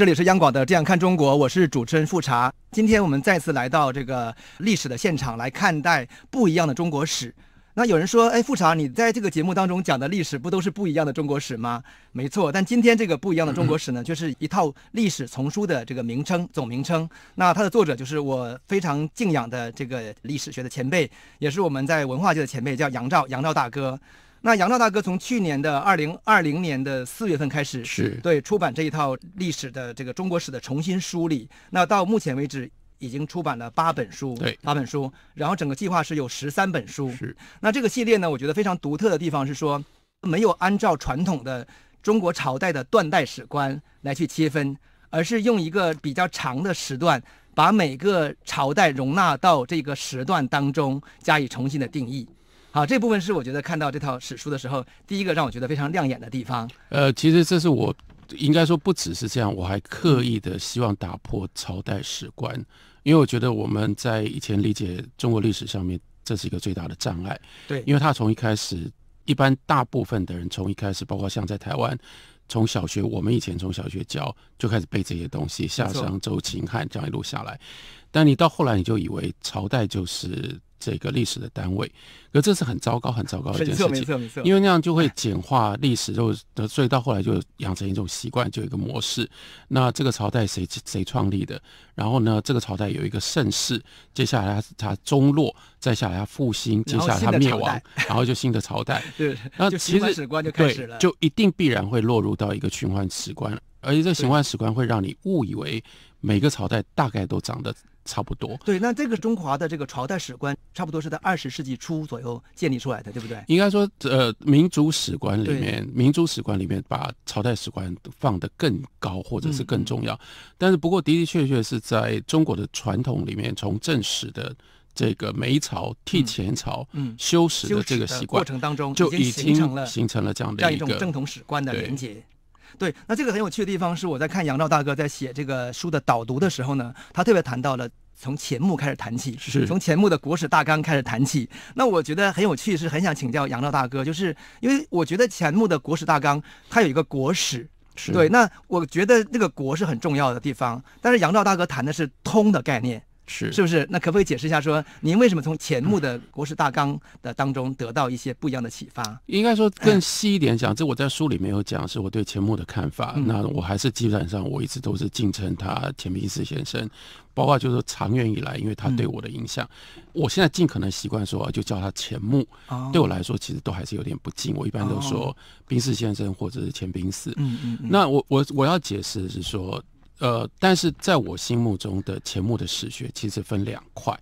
这里是央广的《这样看中国》，我是主持人复查。今天我们再次来到这个历史的现场来看待不一样的中国史。那有人说，哎，复查，你在这个节目当中讲的历史不都是不一样的中国史吗？没错，但今天这个不一样的中国史呢，就是一套历史丛书的这个名称总名称。那它的作者就是我非常敬仰的这个历史学的前辈，也是我们在文化界的前辈，叫杨照，杨照大哥。那杨照大哥从去年的二零二零年的四月份开始，是对出版这一套历史的这个中国史的重新梳理。那到目前为止，已经出版了八本书，对八本书。然后整个计划是有十三本书。是那这个系列呢，我觉得非常独特的地方是说，没有按照传统的中国朝代的断代史观来去切分，而是用一个比较长的时段，把每个朝代容纳到这个时段当中加以重新的定义。好，这部分是我觉得看到这套史书的时候，第一个让我觉得非常亮眼的地方。呃，其实这是我应该说不只是这样，我还刻意的希望打破朝代史观，因为我觉得我们在以前理解中国历史上面，这是一个最大的障碍。对，因为他从一开始，一般大部分的人从一开始，包括像在台湾，从小学我们以前从小学教就开始背这些东西，夏商周秦汉这样一路下来，但你到后来你就以为朝代就是。这个历史的单位，可这是很糟糕、很糟糕的一件事情，因为那样就会简化历史，就所以到后来就养成一种习惯，就一个模式。那这个朝代谁谁创立的，然后呢，这个朝代有一个盛世，接下来它它中落，再下来它复兴，接下来它灭亡，然后就新的朝代。对，那其实对，就一定必然会落入到一个循环史观，而且这循环史观会让你误以为每个朝代大概都长得。差不多，对，那这个中华的这个朝代史观，差不多是在二十世纪初左右建立出来的，对不对？应该说，呃，民族史观里面，民族史观里面把朝代史观放得更高或者是更重要，但是不过的的确确是在中国的传统里面，从正史的这个梅朝替前朝修史的这个习惯过程当中，就已经形成了这样的一个正统史观的连接。对，那这个很有趣的地方是，我在看杨照大哥在写这个书的导读的时候呢，他特别谈到了从钱穆开始谈起，是从钱穆的《国史大纲》开始谈起。那我觉得很有趣，是很想请教杨照大哥，就是因为我觉得钱穆的《国史大纲》它有一个“国史”对，那我觉得那个“国”是很重要的地方，但是杨照大哥谈的是“通”的概念。是，是不是？那可不可以解释一下，说您为什么从钱穆的《国史大纲》的当中得到一些不一样的启发？应该说更细一点讲，这我在书里没有讲，是我对钱穆的看法。那我还是基本上我一直都是敬称他钱斌四先生，包括就是长远以来，因为他对我的影响，我现在尽可能习惯说就叫他钱穆。对我来说，其实都还是有点不敬。我一般都说冰斯先生或者是钱冰斯。嗯嗯。那我我我要解释是说。呃，但是在我心目中的钱穆的史学其实分两块，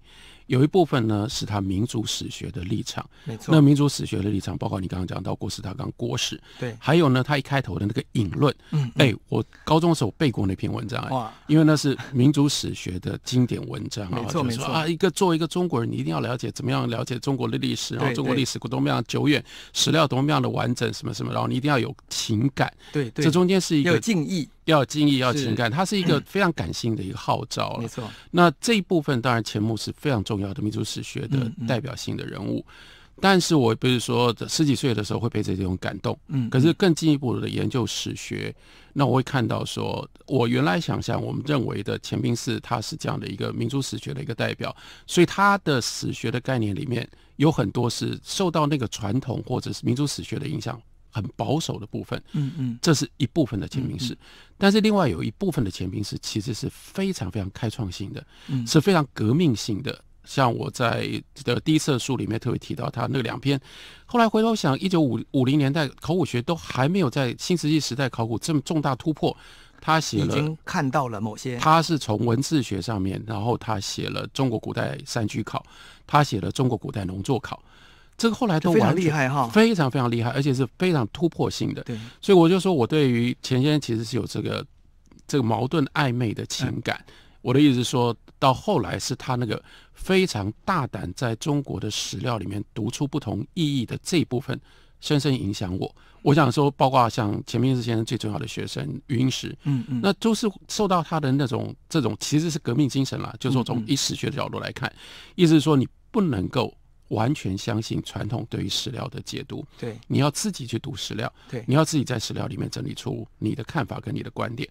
有一部分呢是他民族史学的立场，没错。那民族史学的立场，包括你刚刚讲到《郭史》，他刚郭史》，对。还有呢，他一开头的那个引论，嗯，哎，我高中时候背过那篇文章，哇，因为那是民族史学的经典文章，没错没错。啊，一个作为一个中国人，你一定要了解怎么样了解中国的历史，然后中国历史有多么样久远，史料多么样的完整，什么什么，然后你一定要有情感，对，这中间是一个敬意。要敬意，要情感，它是一个 非常感性的一个号召了。没错，那这一部分当然钱穆是非常重要的民族史学的代表性的人物。但是我不是说十几岁的时候会被这种感动，嗯，可是更进一步的研究史学，那我会看到说，我原来想象我们认为的钱宾四他是这样的一个民族史学的一个代表，所以他的史学的概念里面有很多是受到那个传统或者是民族史学的影响。很保守的部分，嗯嗯，这是一部分的前明史，但是另外有一部分的前明史其实是非常非常开创性的，嗯，是非常革命性的。像我在的第一色书里面特别提到他那两篇，后来回头想，一九五五零年代考古学都还没有在新石器时代考古这么重大突破，他写了，已经看到了某些。他是从文字学上面，然后他写了中国古代山居考，他写了中国古代农作考。这个后来都非常厉害哈，非常非常厉害，而且是非常突破性的。对，所以我就说，我对于钱先生其实是有这个这个矛盾暧昧的情感。我的意思是说到后来是他那个非常大胆，在中国的史料里面读出不同意义的这一部分，深深影响我。我想说，包括像前面先生最重要的学生，云石，嗯嗯，那都是受到他的那种这种其实是革命精神啦，就是说，从以史学的角度来看，意思是说你不能够。完全相信传统对于史料的解读，对，你要自己去读史料，对，你要自己在史料里面整理出你的看法跟你的观点，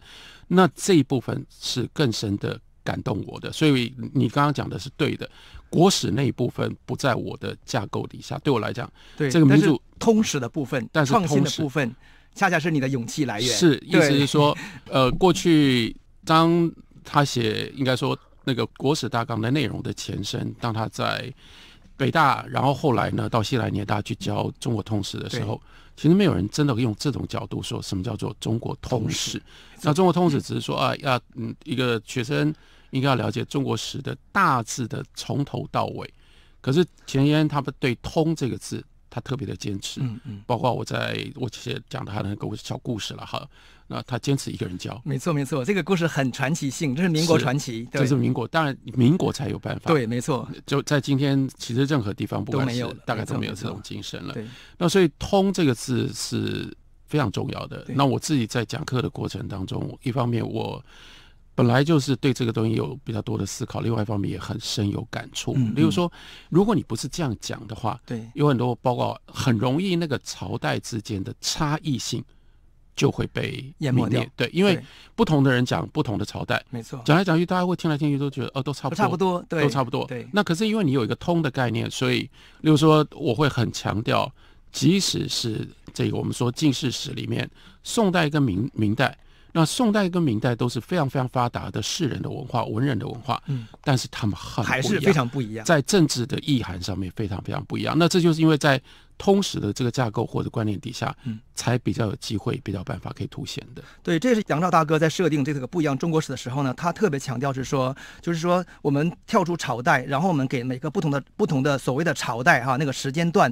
那这一部分是更深的感动我的。所以你刚刚讲的是对的，国史那一部分不在我的架构底下，对我来讲，对，这个民主通史的部分，但是创新的部分恰恰是你的勇气来源。是，意思是说，呃，过去当他写，应该说那个国史大纲的内容的前身，当他在。北大，然后后来呢，到西南联大去教中国通史的时候，其实没有人真的用这种角度说什么叫做中国通史。那中国通史只是说啊，要嗯，一个学生应该要了解中国史的大致的从头到尾。可是前言他们对“通”这个字。他特别的坚持，嗯嗯，包括我在，我其实讲的那个很多小故事了哈。那他坚持一个人教，没错没错，这个故事很传奇性，这是民国传奇，这是民国，当然民国才有办法，对，没错。就在今天，其实任何地方不管是，大概都没有这种精神了。那所以“通”这个字是非常重要的。那我自己在讲课的过程当中，一方面我。本来就是对这个东西有比较多的思考，另外一方面也很深有感触。例如说，如果你不是这样讲的话，对，有很多报告很容易那个朝代之间的差异性就会被淹没掉。对，因为不同的人讲不同的朝代，没错，讲来讲去大家会听来听去都觉得哦，都差不多，差不多，都差不多。对，那可是因为你有一个通的概念，所以例如说，我会很强调，即使是这个我们说近世史里面，宋代跟明明代。那宋代跟明代都是非常非常发达的士人的文化、文人的文化，嗯，但是他们还是非常不一样，在政治的意涵上面非常非常不一样。那这就是因为在通史的这个架构或者观念底下，嗯，才比较有机会、比较办法可以凸显的。对，这是杨照大哥在设定这个不一样中国史的时候呢，他特别强调是说，就是说我们跳出朝代，然后我们给每个不同的不同的所谓的朝代哈那个时间段。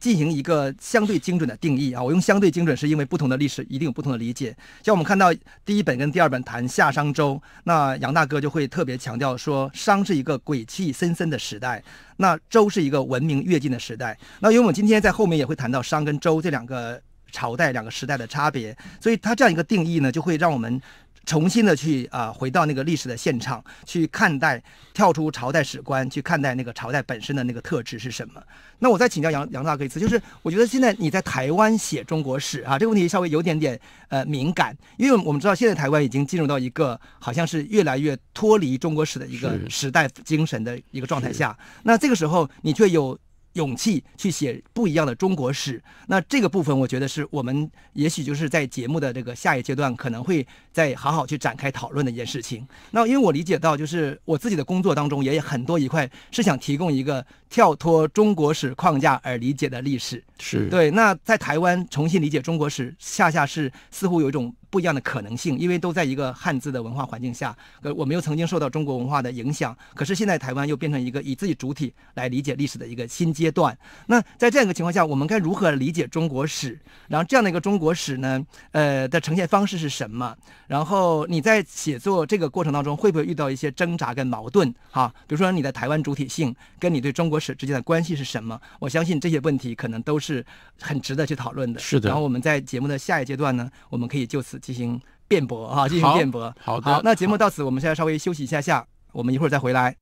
进行一个相对精准的定义啊，我用相对精准是因为不同的历史一定有不同的理解。像我们看到第一本跟第二本谈夏商周，那杨大哥就会特别强调说商是一个鬼气森森的时代，那周是一个文明跃进的时代。那因为我们今天在后面也会谈到商跟周这两个朝代、两个时代的差别，所以他这样一个定义呢，就会让我们。重新的去啊，回到那个历史的现场去看待，跳出朝代史观去看待那个朝代本身的那个特质是什么？那我再请教杨杨大哥一次，就是我觉得现在你在台湾写中国史啊，这个问题稍微有点点呃敏感，因为我们知道现在台湾已经进入到一个好像是越来越脱离中国史的一个时代精神的一个状态下，那这个时候你却有。勇气去写不一样的中国史，那这个部分我觉得是我们也许就是在节目的这个下一阶段可能会再好好去展开讨论的一件事情。那因为我理解到，就是我自己的工作当中也有很多一块是想提供一个跳脱中国史框架而理解的历史，是对。那在台湾重新理解中国史，恰恰是似乎有一种。不一样的可能性，因为都在一个汉字的文化环境下，呃，我们又曾经受到中国文化的影响。可是现在台湾又变成一个以自己主体来理解历史的一个新阶段。那在这样一个情况下，我们该如何理解中国史？然后这样的一个中国史呢？呃，的呈现方式是什么？然后你在写作这个过程当中，会不会遇到一些挣扎跟矛盾？哈，比如说你的台湾主体性跟你对中国史之间的关系是什么？我相信这些问题可能都是很值得去讨论的。是的。然后我们在节目的下一阶段呢，我们可以就此。进行辩驳啊，进行辩驳，好的。那节目到此，我们现在稍微休息一下下，我们一会儿再回来。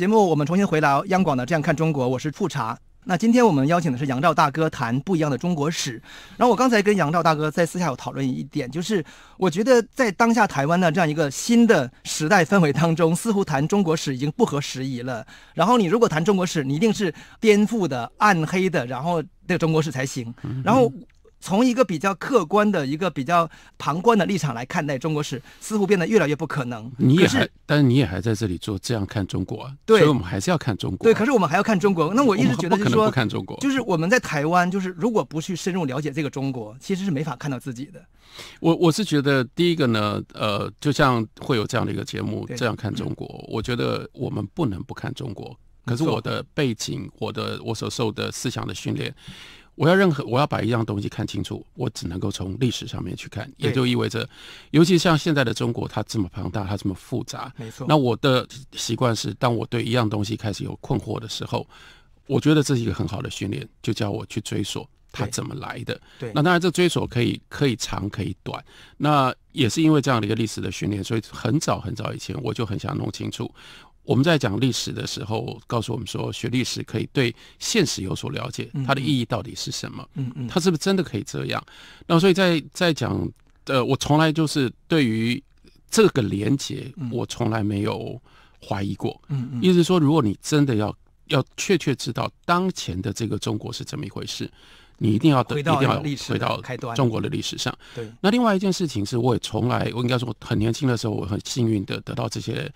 节目我们重新回到央广的《这样看中国》，我是富茶。那今天我们邀请的是杨照大哥谈不一样的中国史。然后我刚才跟杨照大哥在私下有讨论一点，就是我觉得在当下台湾的这样一个新的时代氛围当中，似乎谈中国史已经不合时宜了。然后你如果谈中国史，你一定是颠覆的、暗黑的，然后个中国史才行。然后。从一个比较客观的一个比较旁观的立场来看待中国史，似乎变得越来越不可能。你也还，但是你也还在这里做这样看中国，对，所以我们还是要看中国。对，可是我们还要看中国。那我一直觉得是说，不可能不看中国，就是我们在台湾，就是如果不去深入了解这个中国，其实是没法看到自己的。我我是觉得第一个呢，呃，就像会有这样的一个节目《这样看中国》，我觉得我们不能不看中国。可是我的背景，我的我所受的思想的训练。我要任何，我要把一样东西看清楚，我只能够从历史上面去看，也就意味着，尤其像现在的中国，它这么庞大，它这么复杂，没错。那我的习惯是，当我对一样东西开始有困惑的时候，我觉得这是一个很好的训练，就叫我去追索它怎么来的。对，那当然这追索可以可以长可以短。那也是因为这样的一个历史的训练，所以很早很早以前我就很想弄清楚。我们在讲历史的时候，告诉我们说，学历史可以对现实有所了解，它的意义到底是什么？嗯嗯，它是不是真的可以这样？那所以在在讲，呃，我从来就是对于这个连接，我从来没有怀疑过。嗯嗯，意思说，如果你真的要要确切知道当前的这个中国是怎么一回事，你一定要等，一定要回到开端，中国的历史上。对。那另外一件事情是，我也从来，我应该说很年轻的时候，我很幸运的得到这些。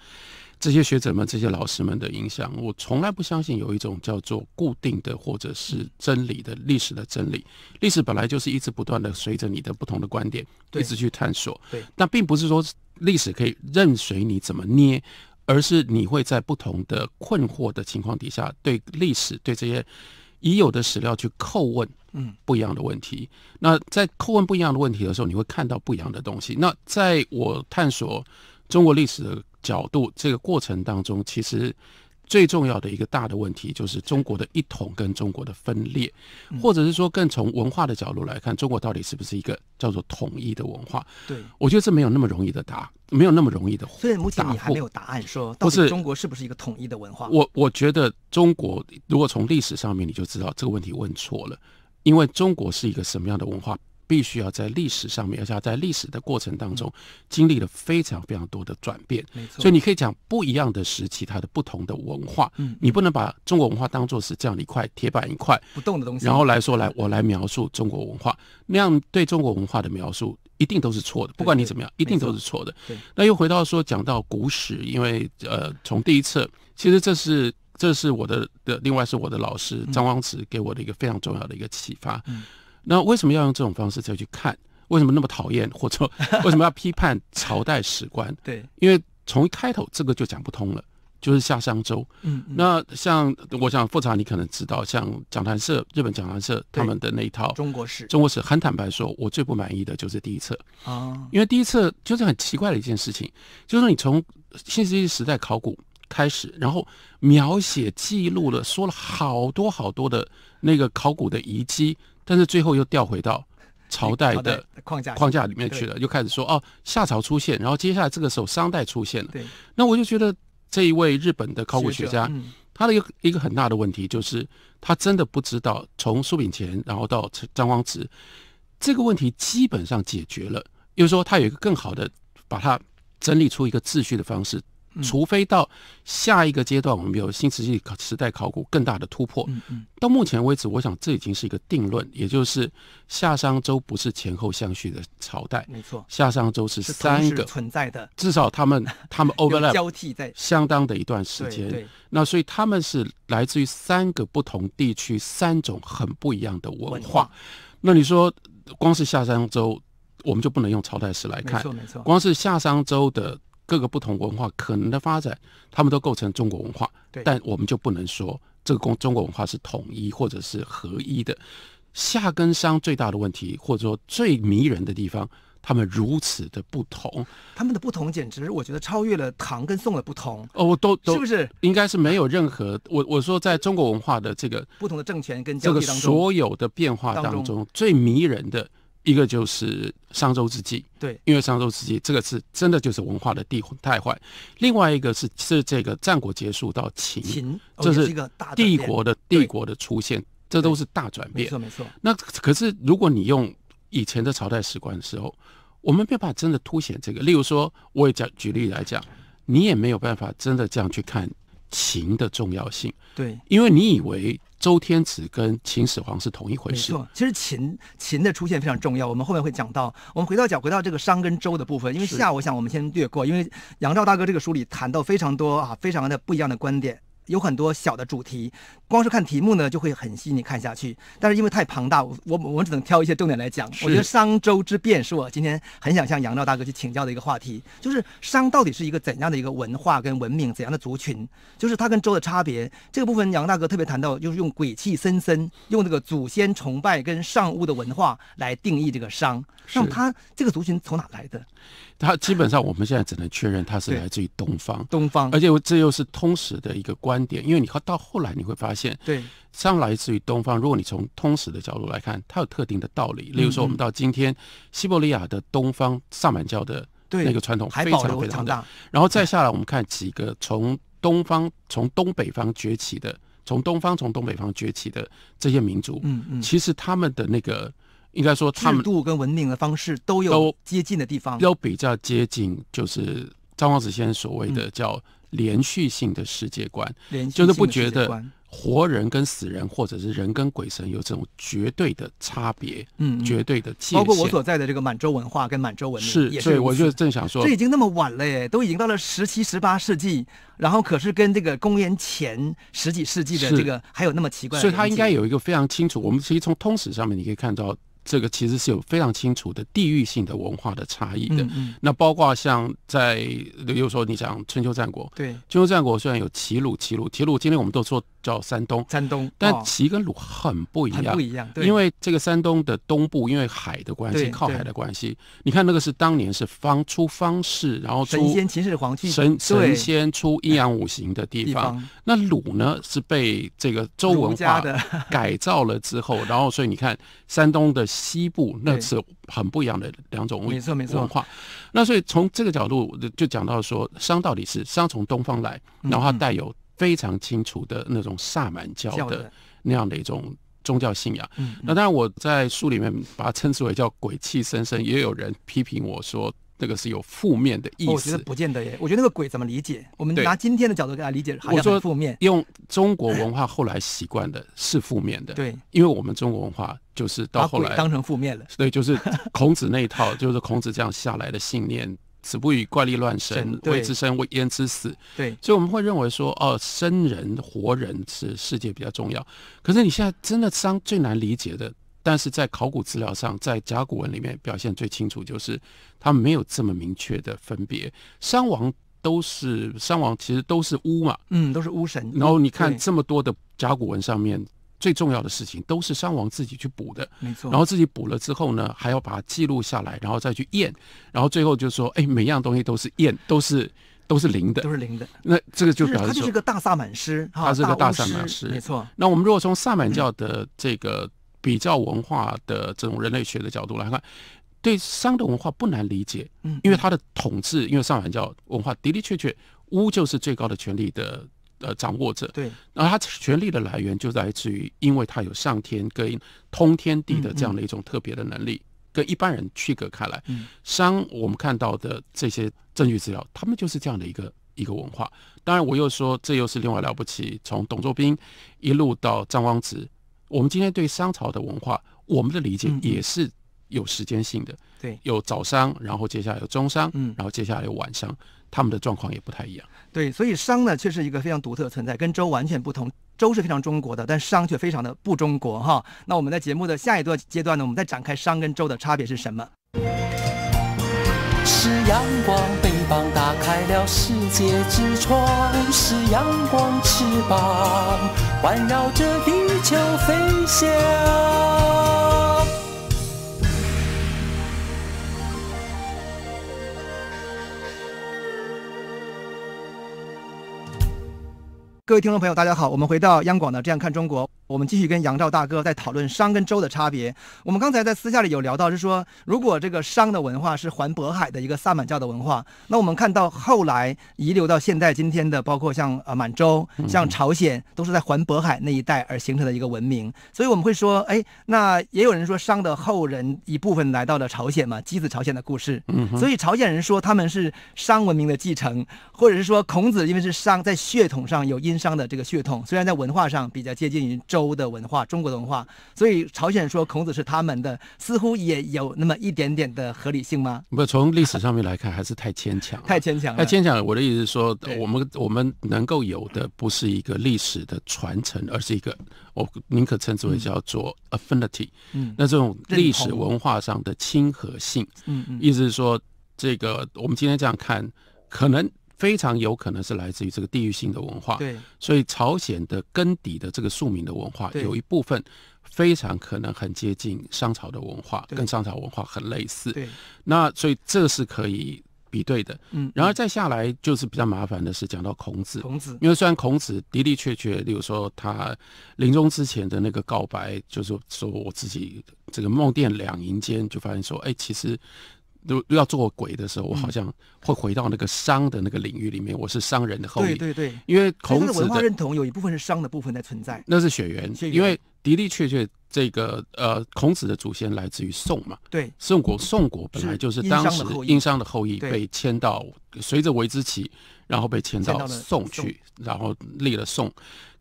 这些学者们、这些老师们的影响，我从来不相信有一种叫做固定的或者是真理的历史的真理。历史本来就是一直不断的随着你的不同的观点一直去探索。对，但并不是说历史可以任随你怎么捏，而是你会在不同的困惑的情况底下，对历史、对这些已有的史料去叩问，嗯，不一样的问题。那在叩问不一样的问题的时候，你会看到不一样的东西。那在我探索中国历史。角度，这个过程当中，其实最重要的一个大的问题，就是中国的一统跟中国的分裂，或者是说，更从文化的角度来看，中国到底是不是一个叫做统一的文化？对，我觉得是没有那么容易的答，没有那么容易的。所以目前你还没有答案，说不是中国是不是一个统一的文化？我我觉得中国如果从历史上面你就知道这个问题问错了，因为中国是一个什么样的文化？必须要在历史上面，而且在历史的过程当中，经历了非常非常多的转变。没错，所以你可以讲不一样的时期，它的不同的文化。嗯，你不能把中国文化当做是这样的一块铁板一块不动的东西。然后来说，来我来描述中国文化，那样对中国文化的描述一定都是错的。不管你怎么样，一定都是错的。对。那又回到说，讲到古史，因为呃，从第一次，其实这是这是我的的，另外是我的老师张光慈给我的一个非常重要的一个启发。嗯。那为什么要用这种方式再去看？为什么那么讨厌，或者 为什么要批判朝代史观？对，因为从一开头这个就讲不通了，就是夏商周。嗯，那像我想复查，你可能知道，像讲坛社、日本讲坛社他们的那一套中国史，中国史很坦白说，我最不满意的就是第一册啊，因为第一册就是很奇怪的一件事情，就是你从新石器时代考古开始，然后描写记录了说了好多好多的那个考古的遗迹。但是最后又调回到朝代的框架框架里面去了，又开始说哦夏朝出现，然后接下来这个时候商代出现了。那我就觉得这一位日本的考古学家，他的一个一个很大的问题就是他真的不知道从苏炳琦然后到张光直这个问题基本上解决了，又说他有一个更好的把它整理出一个秩序的方式。除非到下一个阶段，我们有新石器时代考古更大的突破。到目前为止，我想这已经是一个定论，也就是夏商周不是前后相续的朝代。没错，夏商周是三个存在的，至少他们 他们 overlap 交替在相当的一段时间。那所以他们是来自于三个不同地区、三种很不一样的文化。那你说光是夏商周，我们就不能用朝代史来看？没错，没错。光是夏商周的。各个不同文化可能的发展，他们都构成中国文化。对，但我们就不能说这个中中国文化是统一或者是合一的。夏跟商最大的问题，或者说最迷人的地方，他们如此的不同。他们的不同，简直我觉得超越了唐跟宋的不同。哦，我都都是不是？应该是没有任何我我说在中国文化的这个不同的政权跟这个所有的变化当中最迷人的。一个就是商周之际，对，因为商周之际，这个是真的就是文化的地太坏。另外一个是是这个战国结束到秦，秦这是帝国的帝国的出现，这都是大转变。没错没错。那可是如果你用以前的朝代史观的时候，我们没办法真的凸显这个。例如说，我也讲举例来讲，你也没有办法真的这样去看。秦的重要性，对，因为你以为周天子跟秦始皇是同一回事，没错。其实秦秦的出现非常重要，我们后面会讲到。我们回到讲回到这个商跟周的部分，因为夏，我想我们先略过，因为杨照大哥这个书里谈到非常多啊，非常的不一样的观点。有很多小的主题，光是看题目呢就会很吸引你看下去。但是因为太庞大，我我只能挑一些重点来讲。我觉得商周之变是我今天很想向杨照大哥去请教的一个话题，就是商到底是一个怎样的一个文化跟文明，怎样的族群，就是它跟周的差别。这个部分杨大哥特别谈到，就是用鬼气森森，用这个祖先崇拜跟上物的文化来定义这个商。那么他这个族群从哪来的？他基本上我们现在只能确认他是来自于东方，东方。而且这又是通史的一个关。观点，因为你到后来你会发现，对，像来自于东方。如果你从通史的角度来看，它有特定的道理。例如说，我们到今天，西伯利亚的东方上满教的那个传统非常非常大。然后再下来，我们看几个从东方、从东北方崛起的，从东方、从东北方崛起的这些民族，嗯嗯，其实他们的那个应该说，他们度跟文明的方式都有接近的地方，都比较接近，就是张光子先生所谓的叫。连续性的世界观，连就是不觉得活人跟死人，或者是人跟鬼神有这种绝对的差别，嗯，绝对的界限。包括我所在的这个满洲文化跟满洲文明，是，所以我就正想说，这已经那么晚了，耶，都已经到了十七、十八世纪，然后可是跟这个公元前十几世纪的这个还有那么奇怪，所以他应该有一个非常清楚。我们其实从通史上面你可以看到。这个其实是有非常清楚的地域性的文化的差异的。那包括像在，比如说你讲春秋战国，对，春秋战国虽然有齐鲁，齐鲁，齐鲁，今天我们都说叫山东，山东，但齐跟鲁很不一样，不一样。对，因为这个山东的东部，因为海的关系，靠海的关系，你看那个是当年是方出方士，然后出秦始皇去神神仙出阴阳五行的地方。那鲁呢是被这个周文化改造了之后，然后所以你看山东的。西部那是很不一样的两种文化，那所以从这个角度就讲到说，商到底是商从东方来，然后它带有非常清楚的那种萨满教的那样的一种宗教信仰。那当然我在书里面把它称之为叫鬼气森森，也有人批评我说。那个是有负面的意思，我觉得不见得耶。我觉得那个鬼怎么理解？我们拿今天的角度给他理解，好像负面。用中国文化后来习惯的是负面的，对，因为我们中国文化就是到后来当成负面了。对，就是孔子那一套，就是孔子这样下来的信念：“死不与怪力乱神，未知生，未焉知死。”对，所以我们会认为说，哦，生人、活人是世界比较重要。可是你现在真的，伤最难理解的。但是在考古资料上，在甲骨文里面表现最清楚，就是他没有这么明确的分别，商王都是商王，其实都是巫嘛，嗯，都是巫神。然后你看这么多的甲骨文上面最重要的事情，都是商王自己去补的，没错。然后自己补了之后呢，还要把它记录下来，然后再去验，然后最后就说，哎，每样东西都是验，都是都是零的，都是零的。那这个就表示他就是个大萨满师，他是个大萨满师，没错。那我们如果从萨满教的这个。比较文化的这种人类学的角度来看，对商的文化不难理解，嗯，因为它的统治，因为上海叫文化，的的确确，巫就是最高的权力的呃掌握者，对，那它权力的来源就来自于，因为它有上天跟通天地的这样的一种特别的能力，跟一般人区隔开来。商我们看到的这些证据资料，他们就是这样的一个一个文化。当然，我又说，这又是另外了不起，从董作宾一路到张光直。我们今天对商朝的文化，我们的理解也是有时间性的。对，有早商，然后接下来有中商，嗯，然后接下来有晚商，他们的状况也不太一样。对，所以商呢，却是一个非常独特存在，跟周完全不同。周是非常中国的，但商却非常的不中国哈。那我们在节目的下一段阶段呢，我们再展开商跟周的差别是什么？是阳光，翅膀打开了世界之窗，是阳光翅膀。环绕着地球飞翔。各位听众朋友，大家好，我们回到央广的《这样看中国》，我们继续跟杨照大哥在讨论商跟周的差别。我们刚才在私下里有聊到，是说如果这个商的文化是环渤海的一个萨满教的文化，那我们看到后来遗留到现在今天的，包括像呃满洲、像朝鲜，都是在环渤海那一带而形成的一个文明。所以我们会说，哎，那也有人说商的后人一部分来到了朝鲜嘛，箕子朝鲜的故事。嗯，所以朝鲜人说他们是商文明的继承，或者是说孔子因为是商，在血统上有因。商的这个血统虽然在文化上比较接近于周的文化，中国的文化，所以朝鲜说孔子是他们的，似乎也有那么一点点的合理性吗？不，从历史上面来看，还是太牵强，太牵强。太牵强，了。我的意思是说，我们我们能够有的不是一个历史的传承，而是一个我宁可称之为叫做 affinity，嗯，那这种历史文化上的亲和性，嗯嗯，意思是说，这个我们今天这样看，可能。非常有可能是来自于这个地域性的文化，对，所以朝鲜的根底的这个庶民的文化，有一部分非常可能很接近商朝的文化，跟商朝文化很类似，对，那所以这是可以比对的，嗯。然而再下来就是比较麻烦的是讲到孔子，孔子，因为虽然孔子的的确确，例如说他临终之前的那个告白，就是说我自己这个梦殿两银间就发现说，哎，其实。都要做鬼的时候，我好像会回到那个商的那个领域里面，我是商人的后裔。对对对，因为孔子文化认同有一部分是商的部分在存在。那是血缘，因为的的确确，这个呃，孔子的祖先来自于宋嘛。对，宋国，宋国本来就是当时殷商的后裔被迁到，随着为之起，然后被迁到宋去，然后立了宋。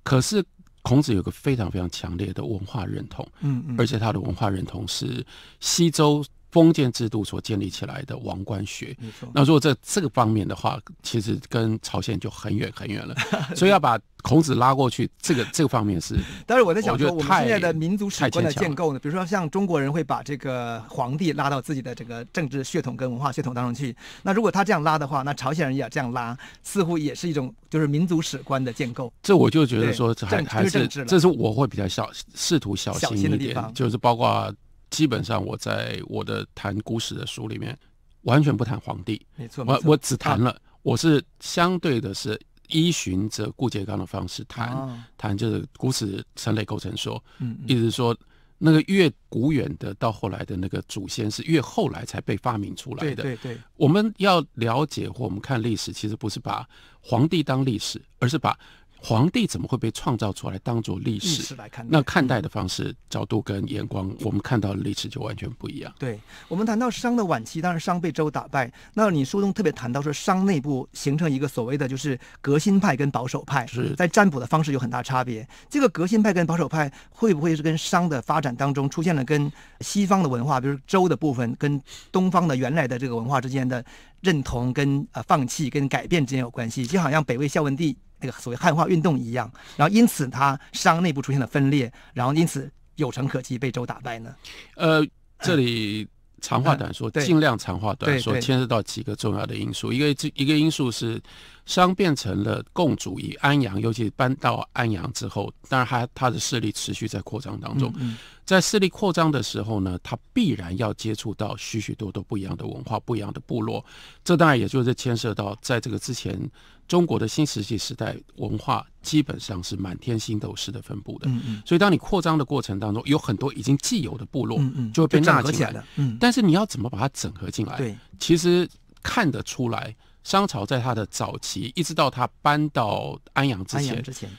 可是孔子有个非常非常强烈的文化认同，嗯嗯，而且他的文化认同是西周。封建制度所建立起来的王冠学，那如果在这个方面的话，其实跟朝鲜就很远很远了。所以要把孔子拉过去，这个这个方面是。但是我在想说，我们现在的民族史观的建构呢，比如说像中国人会把这个皇帝拉到自己的这个政治血统跟文化血统当中去。那如果他这样拉的话，那朝鲜人也要这样拉，似乎也是一种就是民族史观的建构。这我就觉得说，这还是这是我会比较小试图小心一点，就是包括。基本上我在我的谈古史的书里面，完全不谈皇帝。没错，我我只谈了。我是相对的是依循着顾颉刚的方式谈，谈就是古史三类构成说。嗯嗯。意思是说，那个越古远的到后来的那个祖先，是越后来才被发明出来的。对对对。我们要了解或我们看历史，其实不是把皇帝当历史，而是把。皇帝怎么会被创造出来当做历史来看？那看待的方式、角度跟眼光，我们看到的历史就完全不一样。对我们谈到商的晚期，当然商被周打败。那你书中特别谈到说，商内部形成一个所谓的就是革新派跟保守派，在占卜的方式有很大差别。这个革新派跟保守派会不会是跟商的发展当中出现了跟西方的文化，比如周的部分跟东方的原来的这个文化之间的认同跟呃放弃跟改变之间有关系？就好像北魏孝文帝。那个所谓汉化运动一样，然后因此他商内部出现了分裂，然后因此有成可击被周打败呢？呃，这里长话短说，尽量长话短说，牵涉到几个重要的因素，一个一个因素是商变成了共主义，安阳，尤其搬到安阳之后，当然他他的势力持续在扩张当中，在势力扩张的时候呢，他必然要接触到许许多多不一样的文化、不一样的部落，这当然也就是牵涉到在这个之前。中国的新石器时代文化基本上是满天星斗式的分布的，嗯嗯，所以当你扩张的过程当中，有很多已经既有的部落，嗯就会被纳进来，嗯，但是你要怎么把它整合进来？对，其实看得出来，商朝在它的早期，一直到他搬到安阳之前，之前，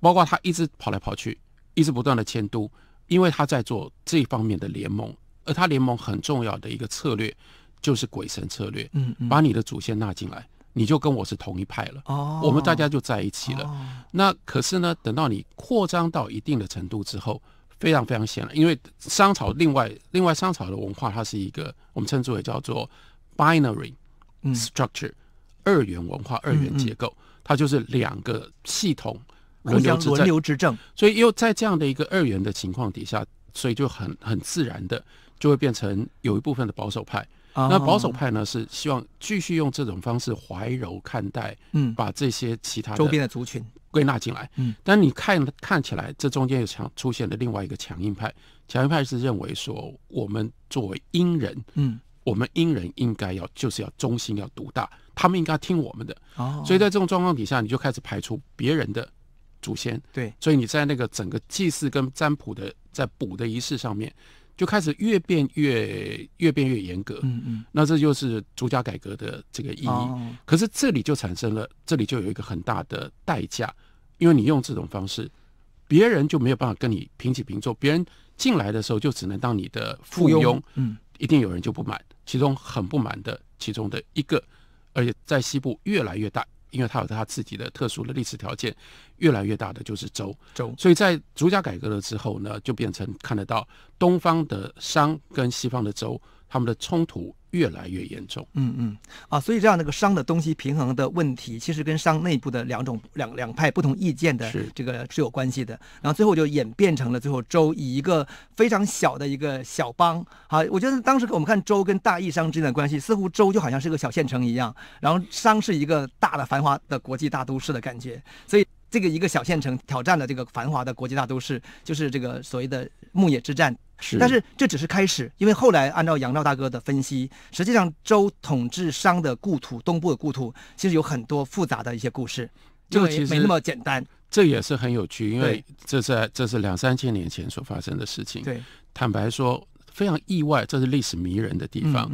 包括他一直跑来跑去，一直不断的迁都，因为他在做这方面的联盟，而他联盟很重要的一个策略就是鬼神策略，嗯，把你的祖先纳进来。你就跟我是同一派了，我们大家就在一起了。那可是呢，等到你扩张到一定的程度之后，非常非常显了。因为商朝另外另外商朝的文化，它是一个我们称之为叫做 binary structure 二元文化二元结构，它就是两个系统轮流轮流执政。所以又在这样的一个二元的情况底下，所以就很很自然的就会变成有一部分的保守派。那保守派呢是希望继续用这种方式怀柔看待，嗯，把这些其他周边的族群归纳进来，嗯。但你看看起来，这中间又强出现了另外一个强硬派，强硬派是认为说，我们作为阴人，嗯，我们阴人应该要就是要中心要独大，他们应该听我们的。哦。所以在这种状况底下，你就开始排除别人的祖先，对。所以你在那个整个祭祀跟占卜的在卜的仪式上面。就开始越变越越变越严格，嗯嗯，那这就是主家改革的这个意义。可是这里就产生了，这里就有一个很大的代价，因为你用这种方式，别人就没有办法跟你平起平坐，别人进来的时候就只能当你的附庸，嗯，一定有人就不满，其中很不满的其中的一个，而且在西部越来越大。因为它有它自己的特殊的历史条件，越来越大的就是周周，所以在儒家改革了之后呢，就变成看得到东方的商跟西方的周他们的冲突。越来越严重，嗯嗯，啊，所以这样那个商的东西平衡的问题，其实跟商内部的两种两两派不同意见的这个是有关系的。然后最后就演变成了最后周以一个非常小的一个小邦好，我觉得当时我们看周跟大邑商之间的关系，似乎周就好像是个小县城一样，然后商是一个大的繁华的国际大都市的感觉。所以这个一个小县城挑战了这个繁华的国际大都市，就是这个所谓的牧野之战。但是这只是开始，因为后来按照杨照大哥的分析，实际上周统治商的故土，东部的故土，其实有很多复杂的一些故事，其实没那么简单。这也是很有趣，因为这是这是两三千年前所发生的事情。对，坦白说，非常意外，这是历史迷人的地方。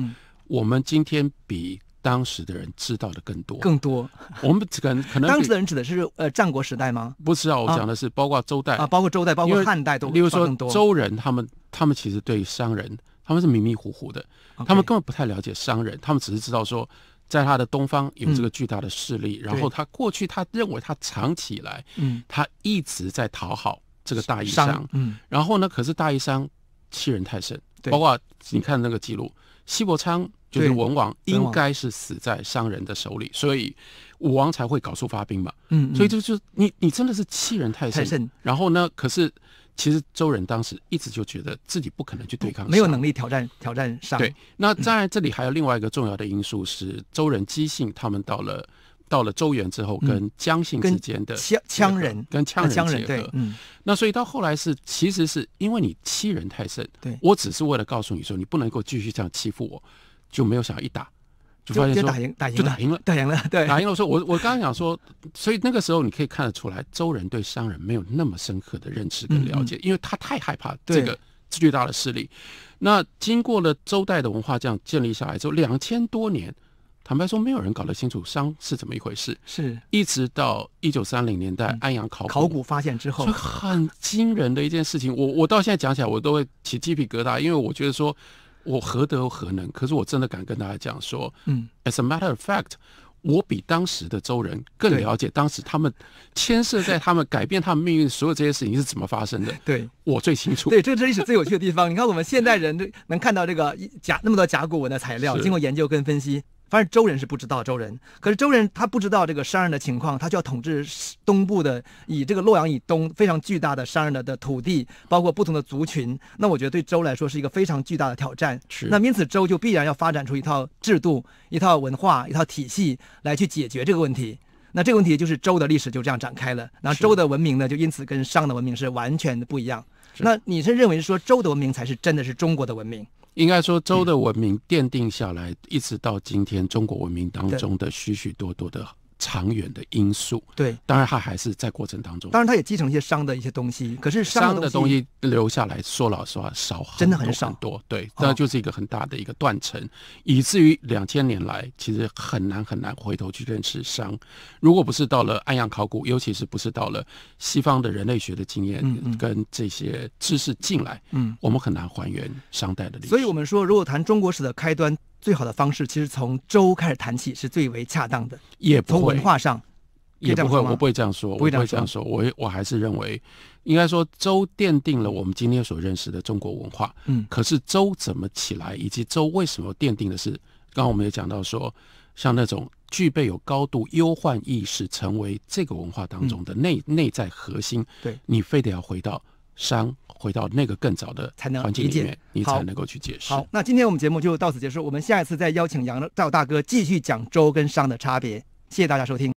我们今天比。当时的人知道的更多，更多。我们可能可能，当时的人指的是呃战国时代吗？不是啊，我讲的是包括周代啊，包括周代，包括汉代。例如说，周人他们他们其实对商人他们是迷迷糊糊的，他们根本不太了解商人，他们只是知道说，在他的东方有这个巨大的势力，然后他过去他认为他藏起来，嗯，他一直在讨好这个大商，嗯，然后呢，可是大商欺人太甚，包括你看那个记录，西伯昌。就是文王应该是死在商人的手里，所以武王才会搞出发兵嘛。嗯，所以这就你你真的是欺人太甚。然后呢？可是其实周人当时一直就觉得自己不可能去对抗，没有能力挑战挑战商。对，那在这里还有另外一个重要的因素是，周人姬姓他们到了到了周原之后，跟姜姓之间的羌羌人跟羌人结合。嗯，那所以到后来是其实是因为你欺人太甚。对我只是为了告诉你说，你不能够继续这样欺负我。就没有想要一打，就发现打赢，打赢了，打赢了，对，打赢了。说，我我刚刚讲说，所以那个时候你可以看得出来，周人对商人没有那么深刻的认识跟了解，因为他太害怕这个巨大的势力。那经过了周代的文化这样建立下来之后，两千多年，坦白说，没有人搞得清楚商是怎么一回事。是，一直到一九三零年代安阳考古考古发现之后，很惊人的一件事情，我我到现在讲起来，我都会起鸡皮疙瘩，因为我觉得说。我何德何能？可是我真的敢跟大家讲说，嗯，as a matter of fact，我比当时的周人更了解当时他们牵涉在他们改变他们命运所有这些事情是怎么发生的。对，我最清楚。对，这是历史最有趣的地方。你看，我们现代人能看到这个甲那么多甲骨文的材料，经过研究跟分析。反正周人是不知道周人，可是周人他不知道这个商人的情况，他就要统治东部的以这个洛阳以东非常巨大的商人的的土地，包括不同的族群。那我觉得对周来说是一个非常巨大的挑战。是，那因此周就必然要发展出一套制度、一套文化、一套体系来去解决这个问题。那这个问题就是周的历史就这样展开了，然后周的文明呢就因此跟商的文明是完全的不一样。那你是认为说周的文明才是真的是中国的文明？应该说，周的文明奠定下来，一直到今天，中国文明当中的许许多多的。长远的因素对，当然他还是在过程当中，当然他也继承一些商的一些东西，可是商的东西留下来说老实话少，真的很少，很多对，那就是一个很大的一个断层，以至于两千年来其实很难很难回头去认识商，如果不是到了安阳考古，尤其是不是到了西方的人类学的经验跟这些知识进来，嗯，我们很难还原商代的历史。所以我们说，如果谈中国史的开端。最好的方式其实从周开始谈起是最为恰当的，也从文化上也不会，我不会这样说，不会这样说，我我还是认为，应该说周奠定了我们今天所认识的中国文化。嗯，可是周怎么起来，以及周为什么奠定的是，刚刚我们也讲到说，像那种具备有高度忧患意识，成为这个文化当中的内内在核心。对，你非得要回到。商回到那个更早的才能里面，你才能够去解释。好，那今天我们节目就到此结束，我们下一次再邀请杨赵大哥继续讲周跟商的差别。谢谢大家收听。